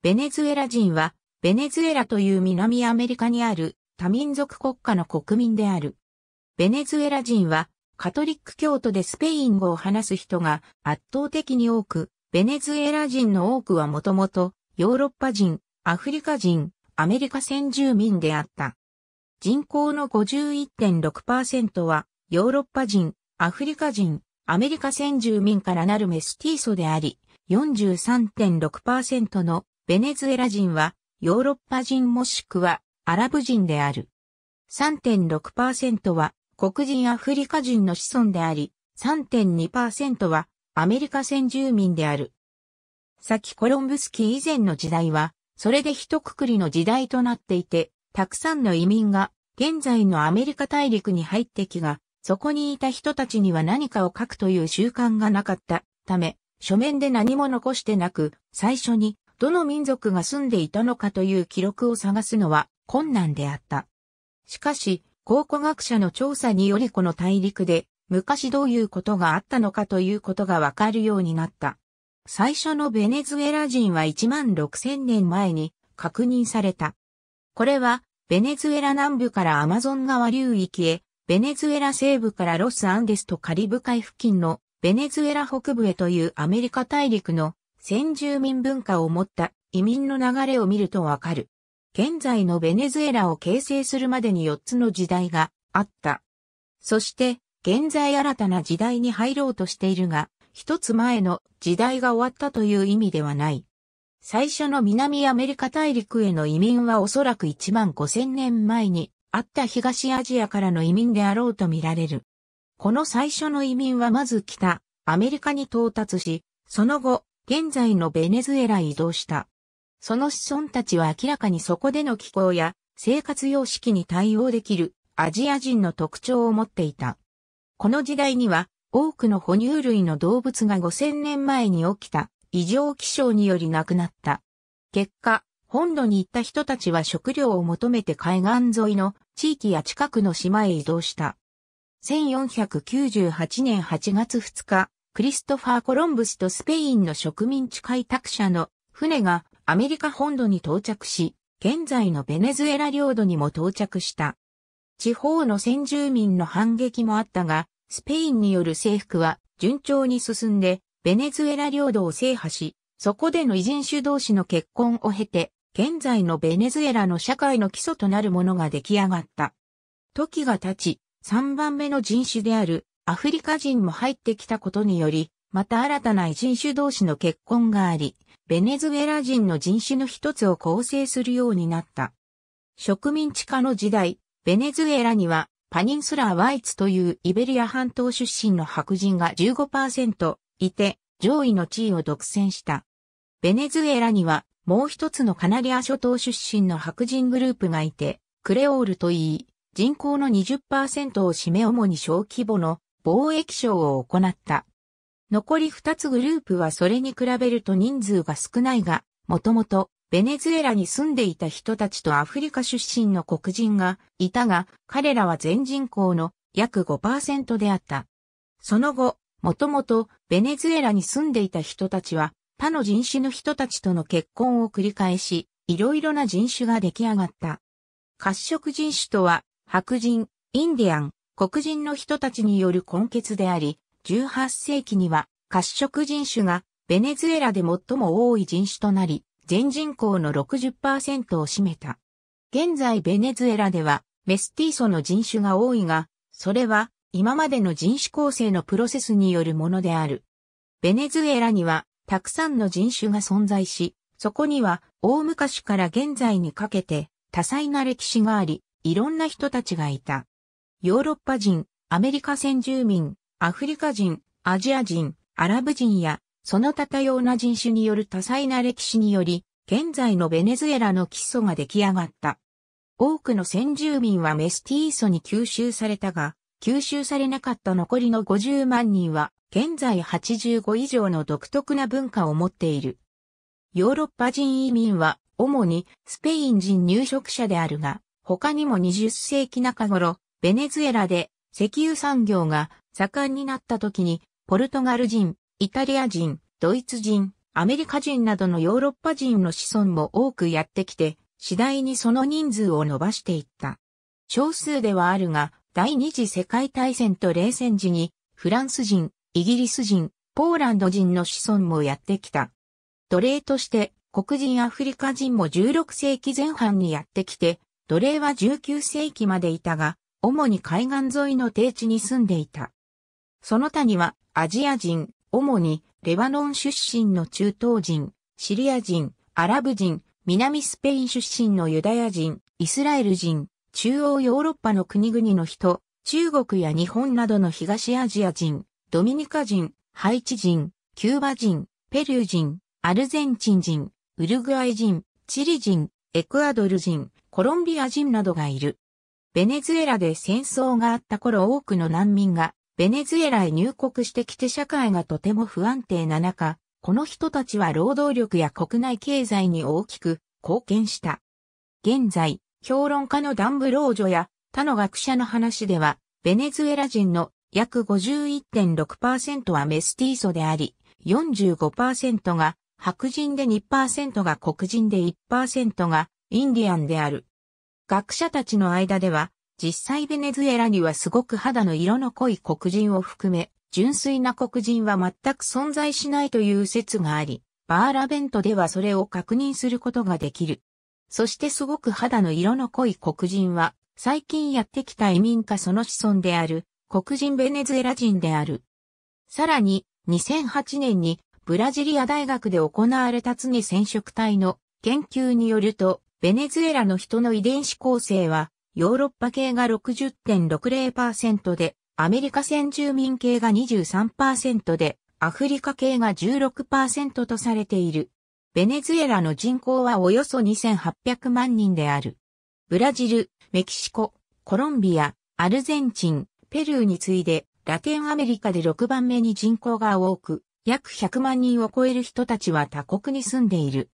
ベネズエラ人は、ベネズエラという南アメリカにある多民族国家の国民である。ベネズエラ人は、カトリック教徒でスペイン語を話す人が圧倒的に多く、ベネズエラ人の多くはもともとヨーロッパ人、アフリカ人、アメリカ先住民であった。人口の51.6%はヨーロッパ人、アフリカ人、アメリカ先住民からなるメスティーソであり、43.6%のベネズエラ人はヨーロッパ人もしくはアラブ人である。3.6%は黒人アフリカ人の子孫であり、3.2%はアメリカ先住民である。さきコロンブスキー以前の時代は、それで一括りの時代となっていて、たくさんの移民が現在のアメリカ大陸に入ってきが、そこにいた人たちには何かを書くという習慣がなかったため、書面で何も残してなく、最初にどの民族が住んでいたのかという記録を探すのは困難であった。しかし、考古学者の調査によりこの大陸で昔どういうことがあったのかということがわかるようになった。最初のベネズエラ人は1万6000年前に確認された。これは、ベネズエラ南部からアマゾン川流域へ、ベネズエラ西部からロスアンデスとカリブ海付近のベネズエラ北部へというアメリカ大陸の先住民文化を持った移民の流れを見るとわかる。現在のベネズエラを形成するまでに4つの時代があった。そして、現在新たな時代に入ろうとしているが、一つ前の時代が終わったという意味ではない。最初の南アメリカ大陸への移民はおそらく1万5000年前にあった東アジアからの移民であろうと見られる。この最初の移民はまず北アメリカに到達し、その後現在のベネズエラへ移動した。その子孫たちは明らかにそこでの気候や生活様式に対応できるアジア人の特徴を持っていた。この時代には多くの哺乳類の動物が5000年前に起きた異常気象により亡くなった。結果、本土に行った人たちは食料を求めて海岸沿いの地域や近くの島へ移動した。1498年8月2日、クリストファー・コロンブスとスペインの植民地開拓者の船がアメリカ本土に到着し、現在のベネズエラ領土にも到着した。地方の先住民の反撃もあったが、スペインによる征服は順調に進んで、ベネズエラ領土を制覇し、そこでの異人種同士の結婚を経て、現在のベネズエラの社会の基礎となるものが出来上がった。時が経ち、3番目の人種であるアフリカ人も入ってきたことにより、また新たな異人種同士の結婚があり、ベネズエラ人の人種の一つを構成するようになった。植民地化の時代、ベネズエラにはパニンスラー・ワイツというイベリア半島出身の白人が15%いて上位の地位を独占した。ベネズエラにはもう一つのカナリア諸島出身の白人グループがいて、クレオールといい、人口の20%を占め主に小規模の貿易商を行った。残り2つグループはそれに比べると人数が少ないが、もともとベネズエラに住んでいた人たちとアフリカ出身の黒人がいたが、彼らは全人口の約5%であった。その後、もともとベネズエラに住んでいた人たちは他の人種の人たちとの結婚を繰り返し、いろいろな人種が出来上がった。褐色人種とは、白人、インディアン、黒人の人たちによる根血であり、18世紀には褐色人種がベネズエラで最も多い人種となり、全人口の60%を占めた。現在ベネズエラではメスティーソの人種が多いが、それは今までの人種構成のプロセスによるものである。ベネズエラにはたくさんの人種が存在し、そこには大昔から現在にかけて多彩な歴史があり、いろんな人たちがいた。ヨーロッパ人、アメリカ先住民、アフリカ人、アジア人、アラブ人や、その他多様な人種による多彩な歴史により、現在のベネズエラの基礎が出来上がった。多くの先住民はメスティーソに吸収されたが、吸収されなかった残りの50万人は、現在85以上の独特な文化を持っている。ヨーロッパ人移民は、主にスペイン人入植者であるが、他にも20世紀中頃、ベネズエラで石油産業が盛んになった時に、ポルトガル人、イタリア人、ドイツ人、アメリカ人などのヨーロッパ人の子孫も多くやってきて、次第にその人数を伸ばしていった。少数ではあるが、第二次世界大戦と冷戦時に、フランス人、イギリス人、ポーランド人の子孫もやってきた。奴隷として、黒人アフリカ人も16世紀前半にやってきて、奴隷は19世紀までいたが、主に海岸沿いの低地に住んでいた。その他には、アジア人、主にレバノン出身の中東人、シリア人、アラブ人、南スペイン出身のユダヤ人、イスラエル人、中央ヨーロッパの国々の人、中国や日本などの東アジア人、ドミニカ人、ハイチ人、キューバ人、ペルー人、アルゼンチン人、ウルグアイ人、チリ人、エクアドル人、コロンビア人などがいる。ベネズエラで戦争があった頃多くの難民がベネズエラへ入国してきて社会がとても不安定な中、この人たちは労働力や国内経済に大きく貢献した。現在、評論家のダンブロージョや他の学者の話では、ベネズエラ人の約51.6%はメスティーソであり、45%が白人で2%が黒人で1%がインディアンである。学者たちの間では、実際ベネズエラにはすごく肌の色の濃い黒人を含め、純粋な黒人は全く存在しないという説があり、バーラベントではそれを確認することができる。そしてすごく肌の色の濃い黒人は、最近やってきた移民かその子孫である、黒人ベネズエラ人である。さらに、2008年にブラジリア大学で行われた常染色体の研究によると、ベネズエラの人の遺伝子構成は、ヨーロッパ系が60.60%で、アメリカ先住民系が23%で、アフリカ系が16%とされている。ベネズエラの人口はおよそ2800万人である。ブラジル、メキシコ、コロンビア、アルゼンチン、ペルーに次いで、ラテンアメリカで6番目に人口が多く、約100万人を超える人たちは他国に住んでいる。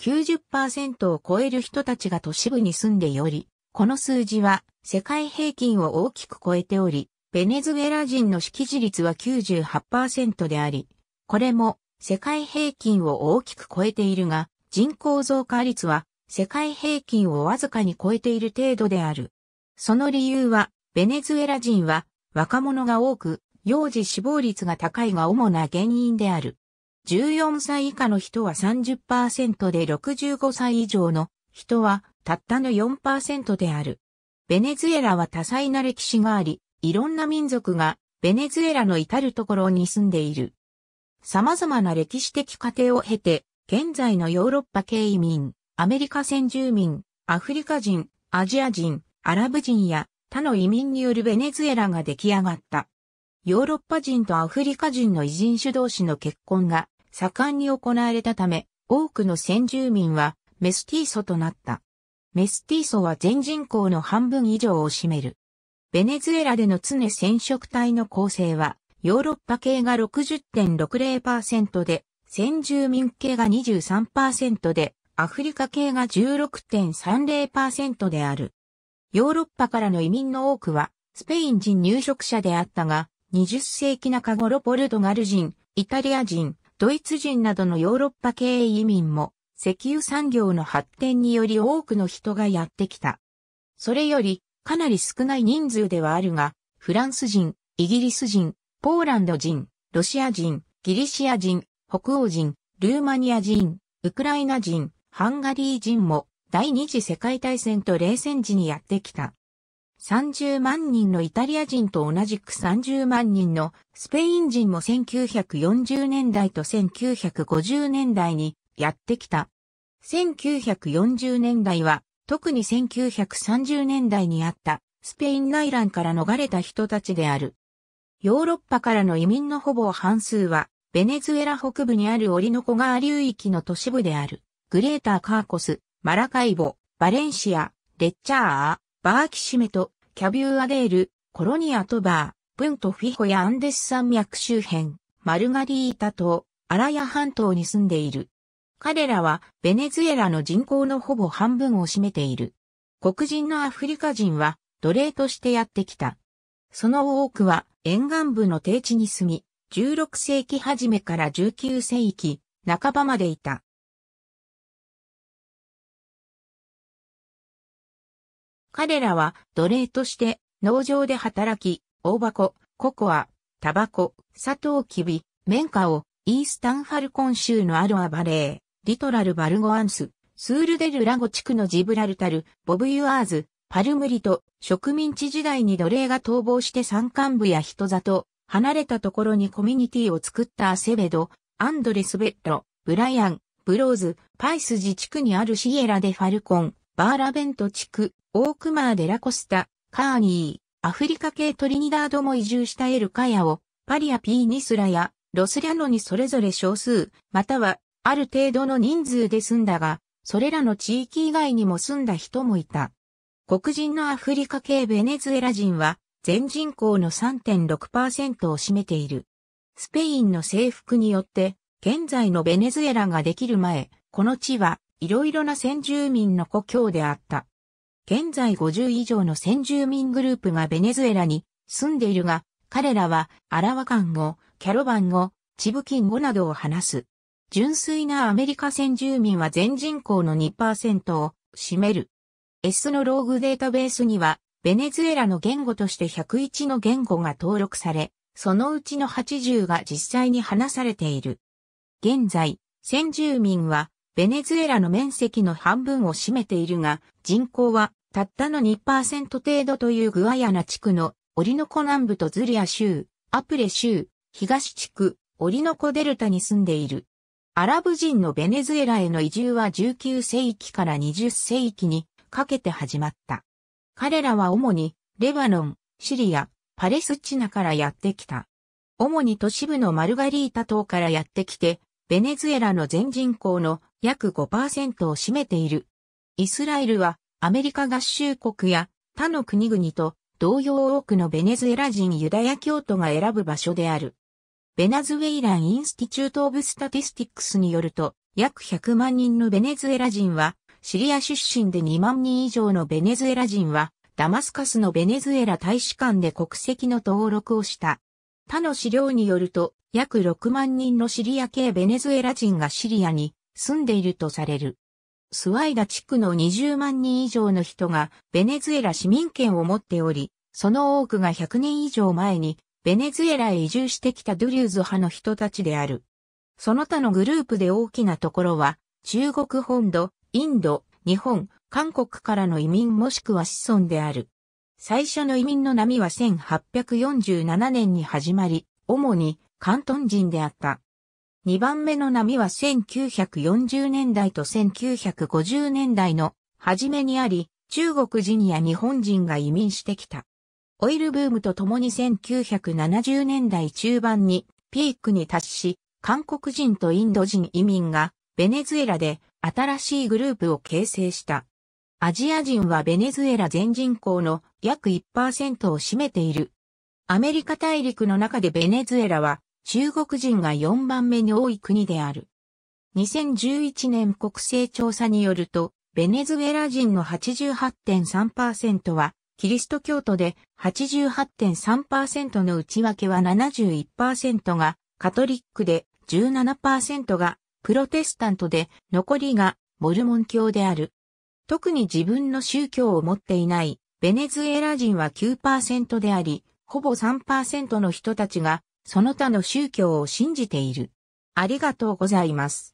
90%を超える人たちが都市部に住んでおり、この数字は世界平均を大きく超えており、ベネズエラ人の識字率は98%であり、これも世界平均を大きく超えているが、人口増加率は世界平均をわずかに超えている程度である。その理由は、ベネズエラ人は若者が多く、幼児死亡率が高いが主な原因である。14歳以下の人は30%で65歳以上の人はたったの4%である。ベネズエラは多彩な歴史があり、いろんな民族がベネズエラの至るところに住んでいる。様々な歴史的過程を経て、現在のヨーロッパ系移民、アメリカ先住民、アフリカ人、アジア人、アラブ人や他の移民によるベネズエラが出来上がった。ヨーロッパ人とアフリカ人の偉人主導士の結婚が盛んに行われたため、多くの先住民はメスティーソとなった。メスティーソは全人口の半分以上を占める。ベネズエラでの常染色体の構成は、ヨーロッパ系が60.60%で、先住民系が23%で、アフリカ系が16.30%である。ヨーロッパからの移民の多くは、スペイン人入植者であったが、20世紀中頃ポルトガル人、イタリア人、ドイツ人などのヨーロッパ系移民も、石油産業の発展により多くの人がやってきた。それより、かなり少ない人数ではあるが、フランス人、イギリス人、ポーランド人、ロシア人、ギリシア人、北欧人、ルーマニア人、ウクライナ人、ハンガリー人も第二次世界大戦と冷戦時にやってきた。30万人のイタリア人と同じく30万人のスペイン人も1940年代と1950年代にやってきた。1940年代は特に1930年代にあったスペイン内乱から逃れた人たちである。ヨーロッパからの移民のほぼ半数はベネズエラ北部にあるオリノコ川流域の都市部であるグレーターカーコス、マラカイボ、バレンシア、レッチャー、バーキシメト、キャビューアデール、コロニアトバー、プントフィホやアンデス山脈周辺、マルガリータ島、アラヤ半島に住んでいる。彼らはベネズエラの人口のほぼ半分を占めている。黒人のアフリカ人は奴隷としてやってきた。その多くは沿岸部の低地に住み、16世紀初めから19世紀半ばまでいた。彼らは奴隷として農場で働き、大箱、ココア、タバコ、サトウキビ、綿花をイースタンファルコン州のアロアバレー、リトラルバルゴアンス、スールデルラゴ地区のジブラルタル、ボブユアーズ、パルムリと植民地時代に奴隷が逃亡して山間部や人里、離れたところにコミュニティを作ったアセベド、アンドレスベッロ、ブライアン、ブローズ、パイス自地区にあるシエラデファルコン、バーラベント地区、オークマー・デラコスタ、カーニー、アフリカ系トリニダードも移住したエルカヤを、パリア・ピーニスラや、ロスリャノにそれぞれ少数、または、ある程度の人数で住んだが、それらの地域以外にも住んだ人もいた。黒人のアフリカ系ベネズエラ人は、全人口の3.6%を占めている。スペインの征服によって、現在のベネズエラができる前、この地は、いろいろな先住民の故郷であった。現在50以上の先住民グループがベネズエラに住んでいるが、彼らはアラワカン語、キャロバン語、チブキン語などを話す。純粋なアメリカ先住民は全人口の2%を占める。エスノローグデータベースには、ベネズエラの言語として101の言語が登録され、そのうちの80が実際に話されている。現在、先住民はベネズエラの面積の半分を占めているが、人口はたったの2%程度というグアヤナ地区のオリノコ南部とズリア州、アプレ州、東地区、オリノコデルタに住んでいる。アラブ人のベネズエラへの移住は19世紀から20世紀にかけて始まった。彼らは主にレバノン、シリア、パレスチナからやってきた。主に都市部のマルガリータ島からやってきて、ベネズエラの全人口の約5%を占めている。イスラエルはアメリカ合衆国や他の国々と同様多くのベネズエラ人ユダヤ教徒が選ぶ場所である。ベナズウェイラン・インスティチュート・オブ・スタティスティックスによると、約100万人のベネズエラ人は、シリア出身で2万人以上のベネズエラ人は、ダマスカスのベネズエラ大使館で国籍の登録をした。他の資料によると、約6万人のシリア系ベネズエラ人がシリアに住んでいるとされる。スワイダ地区の20万人以上の人がベネズエラ市民権を持っており、その多くが100年以上前にベネズエラへ移住してきたドゥリューズ派の人たちである。その他のグループで大きなところは、中国本土、インド、日本、韓国からの移民もしくは子孫である。最初の移民の波は1847年に始まり、主に関東人であった。2番目の波は1940年代と1950年代の初めにあり、中国人や日本人が移民してきた。オイルブームとともに1970年代中盤にピークに達し、韓国人とインド人移民がベネズエラで新しいグループを形成した。アジア人はベネズエラ全人口の約1%を占めている。アメリカ大陸の中でベネズエラは中国人が4番目に多い国である。2011年国勢調査によると、ベネズエラ人の88.3%はキリスト教徒で88.3%の内訳は71%がカトリックで17%がプロテスタントで残りがモルモン教である。特に自分の宗教を持っていないベネズエラ人は9%であり、ほぼ3%の人たちがその他の宗教を信じている。ありがとうございます。